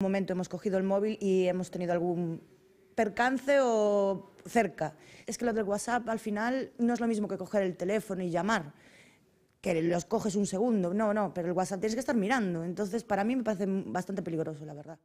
momento hemos cogido el móvil y hemos tenido algún percance o cerca. Es que lo del WhatsApp al final no es lo mismo que coger el teléfono y llamar, que los coges un segundo, no, no, pero el WhatsApp tienes que estar mirando, entonces para mí me parece bastante peligroso, la verdad.